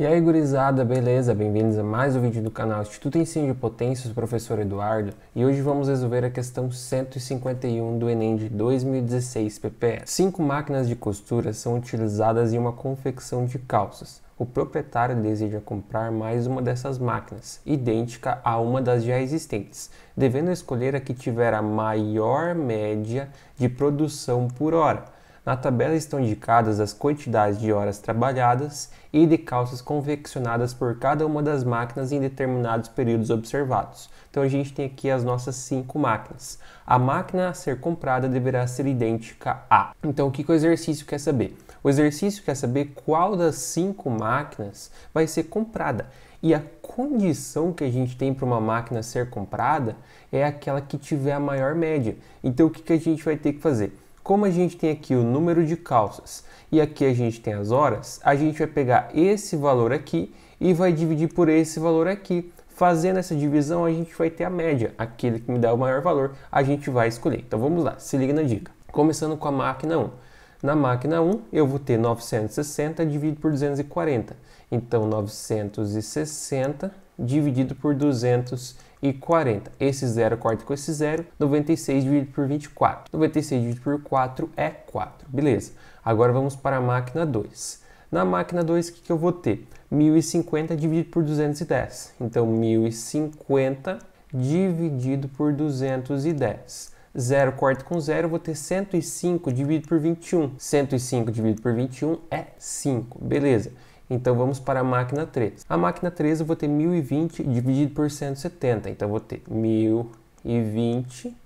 E aí, gurizada, beleza? Bem-vindos a mais um vídeo do canal Instituto Ensino de Potências, professor Eduardo, e hoje vamos resolver a questão 151 do Enem de 2016 PPE. Cinco máquinas de costura são utilizadas em uma confecção de calças. O proprietário deseja comprar mais uma dessas máquinas, idêntica a uma das já existentes, devendo escolher a que tiver a maior média de produção por hora na tabela estão indicadas as quantidades de horas trabalhadas e de calças confeccionadas por cada uma das máquinas em determinados períodos observados. Então a gente tem aqui as nossas cinco máquinas. A máquina a ser comprada deverá ser idêntica a. Então o que, que o exercício quer saber? O exercício quer saber qual das cinco máquinas vai ser comprada. E a condição que a gente tem para uma máquina ser comprada é aquela que tiver a maior média. Então o que, que a gente vai ter que fazer? Como a gente tem aqui o número de calças e aqui a gente tem as horas, a gente vai pegar esse valor aqui e vai dividir por esse valor aqui. Fazendo essa divisão, a gente vai ter a média. Aquele que me dá o maior valor, a gente vai escolher. Então vamos lá, se liga na dica. Começando com a máquina 1. Na máquina 1, eu vou ter 960 dividido por 240. Então, 960 dividido por 240 e 40. Esse zero corta com esse zero, 96 dividido por 24. 96 dividido por 4 é 4, beleza. Agora vamos para a máquina 2. Na máquina 2, o que, que eu vou ter? 1050 dividido por 210. Então, 1050 dividido por 210. 0 corta com 0, vou ter 105 dividido por 21. 105 dividido por 21 é 5, beleza. Então vamos para a máquina 3. A máquina 3 eu vou ter 1020 dividido por 170. Então eu vou ter 1020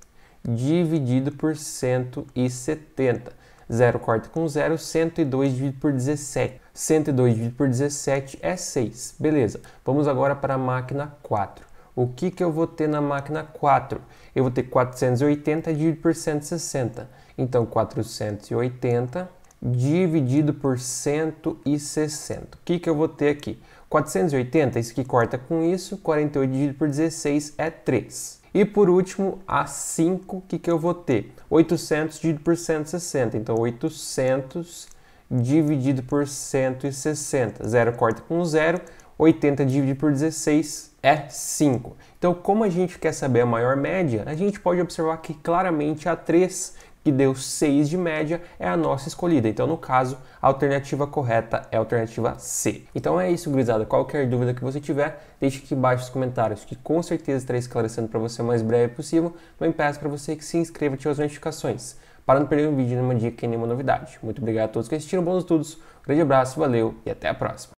dividido por 170. 0 corta com 0, 102 dividido por 17. 102 dividido por 17 é 6. Beleza. Vamos agora para a máquina 4. O que, que eu vou ter na máquina 4? Eu vou ter 480 dividido por 160. Então, 480 dividido por 160. O que, que eu vou ter aqui? 480, isso que corta com isso, 48 dividido por 16 é 3. E por último, a 5, o que, que eu vou ter? 800 dividido por 160, então 800 dividido por 160. Zero corta com zero, 80 dividido por 16 é 5. Então, como a gente quer saber a maior média, a gente pode observar que claramente a 3 que deu 6 de média, é a nossa escolhida. Então, no caso, a alternativa correta é a alternativa C. Então é isso, gurizada. Qualquer dúvida que você tiver, deixe aqui embaixo nos comentários, que com certeza estarei esclarecendo para você o mais breve possível. Também então, peço para você que se inscreva e ative as notificações, para não perder um vídeo, nenhuma dica e nenhuma novidade. Muito obrigado a todos que assistiram, bons estudos, um grande abraço, valeu e até a próxima.